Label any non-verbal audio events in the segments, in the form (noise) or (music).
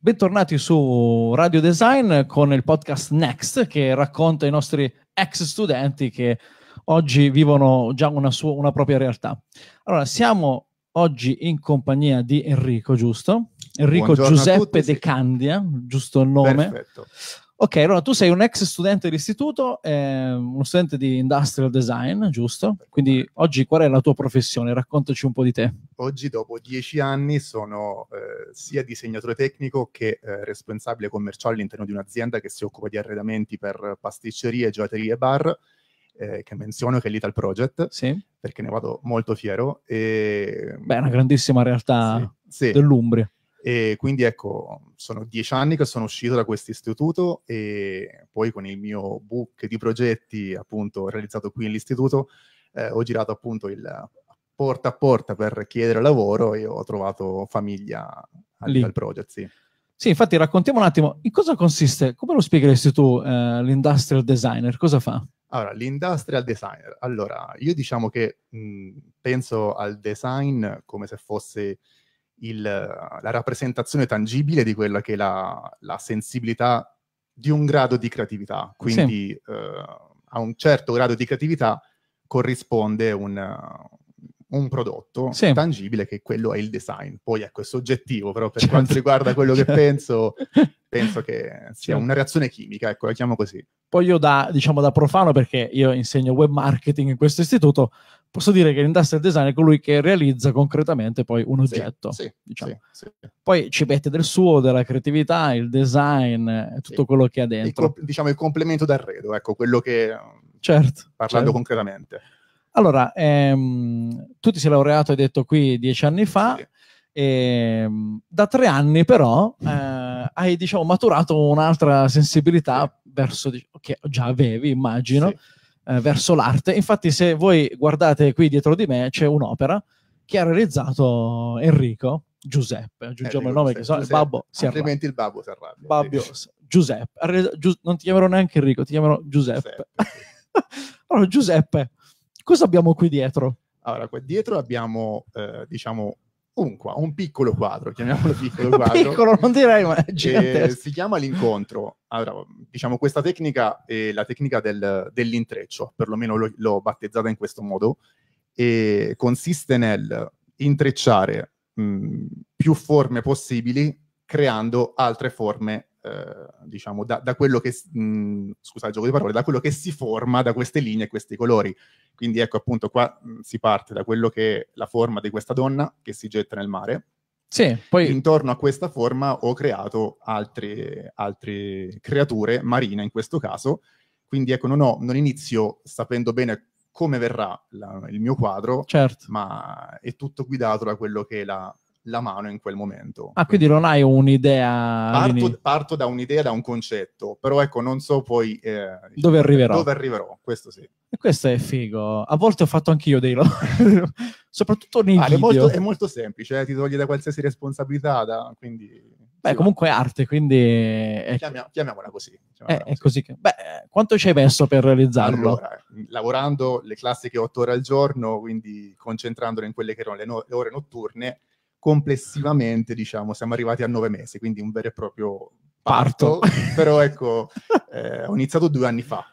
Bentornati su Radio Design con il podcast Next che racconta i nostri ex studenti che oggi vivono già una, sua, una propria realtà. Allora, siamo oggi in compagnia di Enrico, giusto? Enrico Buongiorno Giuseppe tutti, De Candia, giusto il nome. Perfetto. Ok, allora tu sei un ex studente dell'istituto, eh, uno studente di industrial design, giusto? Quindi oggi qual è la tua professione? Raccontaci un po' di te. Oggi, dopo dieci anni, sono eh, sia disegnatore tecnico che eh, responsabile commerciale all'interno di un'azienda che si occupa di arredamenti per pasticcerie, giocaterie e bar, eh, che menziono che è l'Ital Project, sì. perché ne vado molto fiero. E... Beh, è una grandissima realtà sì, sì. dell'Umbria. E quindi ecco, sono dieci anni che sono uscito da questo istituto e poi con il mio book di progetti appunto realizzato qui nell'istituto eh, ho girato appunto il porta a porta per chiedere lavoro e ho trovato famiglia al, Lì. al project, sì. Sì, infatti raccontiamo un attimo in cosa consiste, come lo spiegheresti tu eh, l'industrial designer, cosa fa? Allora, l'industrial designer, allora io diciamo che mh, penso al design come se fosse il, la rappresentazione tangibile di quella che è la, la sensibilità di un grado di creatività. Quindi sì. eh, a un certo grado di creatività corrisponde un, un prodotto sì. tangibile che quello è il design. Poi ecco, è soggettivo, però per certo. quanto riguarda quello che (laughs) certo. penso, penso che sia certo. una reazione chimica, ecco, la chiamo così. Poi io da, diciamo, da profano, perché io insegno web marketing in questo istituto, posso dire che l'industrial design è colui che realizza concretamente poi un oggetto. Sì, diciamo. sì, diciamo. sì, poi ci mette del suo, della creatività, il design, eh, tutto quello che ha dentro. Il, diciamo il complemento d'arredo, ecco, quello che... Eh, certo. Parlando certo. concretamente. Allora, ehm, tu ti sei laureato, hai detto qui, dieci anni fa. E, ehm, da tre anni però eh, hai diciamo, maturato un'altra sensibilità verso, che già avevi, immagino, sì. eh, verso l'arte. Infatti, se voi guardate qui dietro di me, c'è un'opera che ha realizzato Enrico Giuseppe, aggiungiamo Enrico il nome Giuseppe, che so, Giuseppe, il babbo si altrimenti il babbo si arrabbia. Babbo, Giuseppe, Gius- non ti chiamerò neanche Enrico, ti chiamerò Giuseppe. Giuseppe. (laughs) allora, Giuseppe, cosa abbiamo qui dietro? Allora, qua dietro abbiamo, eh, diciamo, un, qua, un piccolo quadro, chiamiamolo piccolo (laughs) quadro. piccolo, non direi, ma eh, si chiama l'incontro. Allora, diciamo, questa tecnica è la tecnica del, dell'intreccio, perlomeno lo, l'ho battezzata in questo modo, e consiste nel intrecciare mh, mm, più forme possibili creando altre forme eh, diciamo, da, da, quello che, mh, scusate, gioco di parole, da quello che si forma da queste linee e questi colori. Quindi ecco appunto qua mh, si parte da quello che è la forma di questa donna che si getta nel mare. Sì, poi... Intorno a questa forma ho creato altre, altre creature, marine in questo caso. Quindi ecco, non, ho, non inizio sapendo bene come verrà la, il mio quadro, certo. ma è tutto guidato da quello che è la, la mano in quel momento. Ah, quindi, quindi non hai un'idea? Parto, parto, da un'idea, da un concetto, però ecco, non so poi... Eh, diciamo, dove arriverò? Dove arriverò, questo sì. E questo è figo. A volte ho fatto anch'io dei loro, (laughs) soprattutto nei ah, video. È molto, è molto semplice, eh? ti togli da qualsiasi responsabilità, da, quindi... Beh, comunque è arte, quindi... È... chiamiamola così. Eh, chiamiamola è, così. È così che... Beh, quanto ci hai messo per realizzarlo? Allora, mm, lavorando le classiche otto ore al giorno, quindi concentrandolo in quelle che erano le, no- le ore notturne, complessivamente diciamo siamo arrivati a nove mesi, quindi un vero e proprio parto, parto. (laughs) però ecco eh, ho iniziato due anni fa.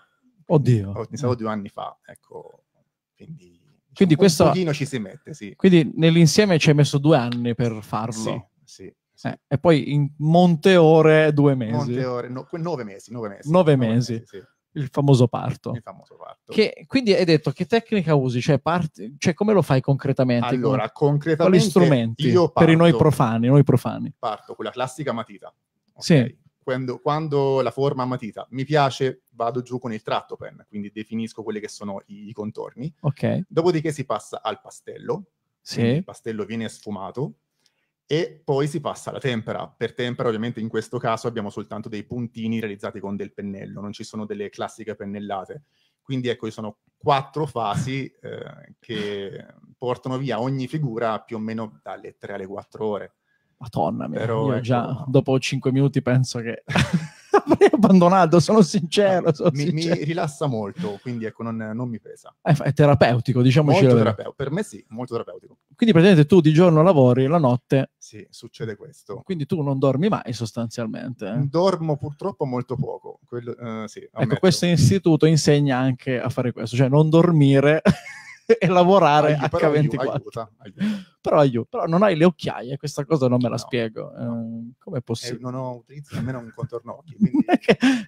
Oddio. Ho iniziato due anni fa, ecco, quindi... Diciamo, quindi questo... Un pochino ci si mette, sì. Quindi nell'insieme ci hai messo due anni per farlo. Sì, sì. sì. Eh, e poi in monte ore due mesi. Monte ore, no, nove mesi, nove mesi. Nove, nove mesi. mesi sì il famoso parto. Il famoso parto. Che, quindi hai detto che tecnica usi? Cioè, parti, cioè come lo fai concretamente? Allora, con, concretamente quali strumenti io parto, per noi profani, noi profani? Parto con la classica matita. Okay. Sì. Quando, quando, la forma a matita mi piace, vado giù con il tratto pen, quindi definisco quelli che sono i, i contorni. Ok. Dopodiché si passa al pastello. Sì. Il pastello viene sfumato, e poi si passa alla tempera. Per tempera ovviamente in questo caso abbiamo soltanto dei puntini realizzati con del pennello, non ci sono delle classiche pennellate. Quindi ecco, ci sono quattro fasi eh, che portano via ogni figura più o meno dalle 3 alle 4 ore. Madonna mia, Però, ecco, già no. dopo 5 minuti penso che (laughs) avrei abbandonato, sono sincero. Sono mi, sincero. mi, rilassa molto, quindi ecco, non, non mi pesa. È, eh, è terapeutico, diciamoci. Molto terapeu- per me sì, molto terapeutico. Quindi praticamente tu di giorno lavori, la notte... Sì, succede questo. Quindi tu non dormi mai sostanzialmente. Eh? Dormo purtroppo molto poco. Quello, eh, sì, ecco, questo istituto insegna anche a fare questo, cioè non dormire (laughs) (laughs) e lavorare Aiu, H24. Aiuta, aiuta, aiuta. Però, aiuta, però non hai le occhiaie, questa cosa non me la no, spiego. No. Ehm, eh, Come è possibile? Eh, non ho utilizzo nemmeno un contorno occhi, (laughs) quindi...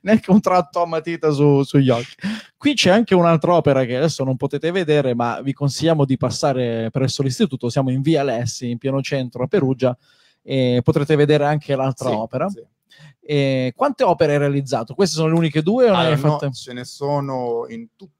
neanche un tratto a matita su, sugli occhi. Qui c'è anche un'altra opera che adesso non potete vedere, ma vi consigliamo di passare presso l'istituto. Siamo in via Alessi, in pieno centro a Perugia, e potrete vedere anche l'altra sì, opera. Sì. E quante opere hai realizzato? Queste sono le uniche due? O allora, ne no, ce ne sono in tutto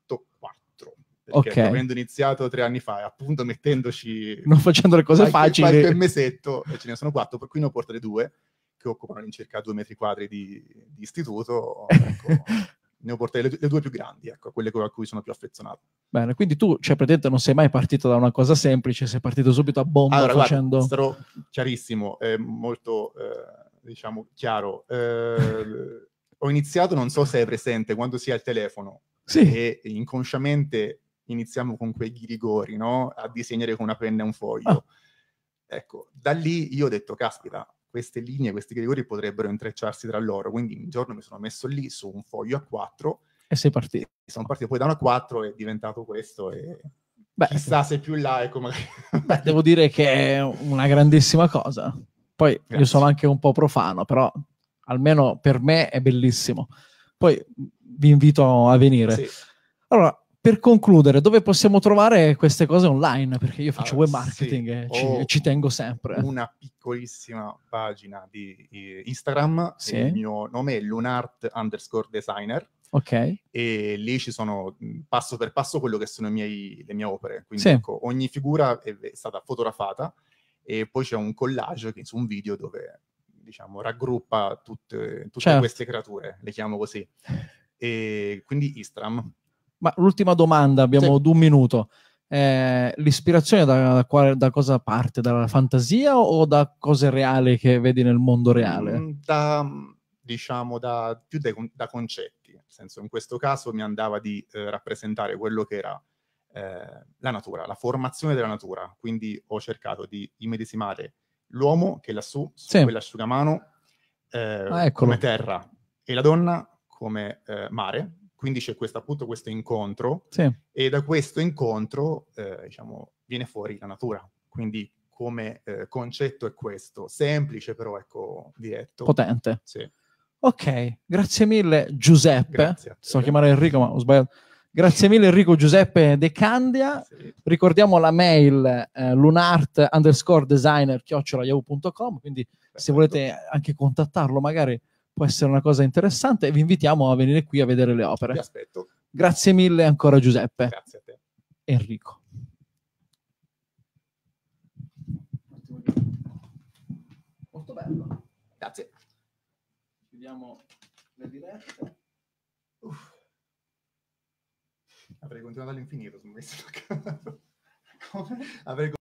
perché okay. avendo iniziato tre anni fa, appunto mettendoci... Non facendo le cose qualche, facili. Qualche mesetto, e ce ne sono quattro, per cui ne ho portate due, che occupano circa due metri quadri di, di istituto. Ecco, (laughs) ne ho portate le, le, due più grandi, ecco, quelle a cui sono più affezionato. Bene, quindi tu, cioè, praticamente non sei mai partito da una cosa semplice, sei partito subito a bomba allora, facendo... Guarda, chiarissimo, eh, molto, eh, diciamo, chiaro. Eh, (laughs) ho iniziato, non so se è presente, quando si ha il telefono sì. e inconsciamente iniziamo con quei rigori, no? A disegnare con una penna e un foglio. Ah. Ecco, da lì io ho detto, caspita, queste linee, questi rigori potrebbero intrecciarsi tra loro, quindi un giorno mi sono messo lì su un foglio a quattro. e sei partito. Sono partito poi da una quattro è diventato questo e Beh, chissà se più là ecco magari... Beh, devo dire che è una grandissima cosa. Poi Grazie. io sono anche un po' profano, però almeno per me è bellissimo. Poi vi invito a venire. Sì. Allora, per concludere, dove possiamo trovare queste cose online? Perché io faccio ah, web marketing sì. e ci, ci, tengo sempre. Una piccolissima pagina di eh, Instagram, sì. il mio nome è lunart underscore designer. Ok. E lì ci sono mm, passo per passo quello che sono miei, le mie opere. Quindi sì. ecco, ogni figura è, è stata fotografata e poi c'è un collage, che, un video dove diciamo, raggruppa tutte, tutte certo. queste creature, le chiamo così. E quindi Instagram. Ma l'ultima domanda, abbiamo sì. un minuto. Eh, l'ispirazione da, da, quale, da, cosa parte? Dalla fantasia o da cose reali che vedi nel mondo reale? Mm, da, diciamo, da, più de, da concetti. Nel senso, in questo caso mi andava di eh, rappresentare quello che era eh, la natura, la formazione della natura. Quindi ho cercato di immedesimare l'uomo che è lassù, sì. quell'asciugamano, eh, ah, come terra, e la donna come eh, mare, quindi c'è questo, appunto questo incontro sì. e da questo incontro eh, diciamo, viene fuori la natura. Quindi come eh, concetto è questo, semplice però ecco diretto. Potente. Sì. Ok, grazie mille Giuseppe. Grazie Sto a chiamare Enrico ma ho sbagliato. Grazie mille Enrico Giuseppe De Candia. Sì. Ricordiamo la mail eh, lunart underscore designer chiocciola quindi Perfetto. se volete anche contattarlo magari può essere una cosa interessante e vi invitiamo a venire qui a vedere le opere. Vi aspetto. Grazie mille ancora Giuseppe. Grazie a te. Enrico. Molto bello. Grazie. Chiudiamo le dirette. Uff. Avrei continuato all'infinito se non avessi toccato. Come? Avrei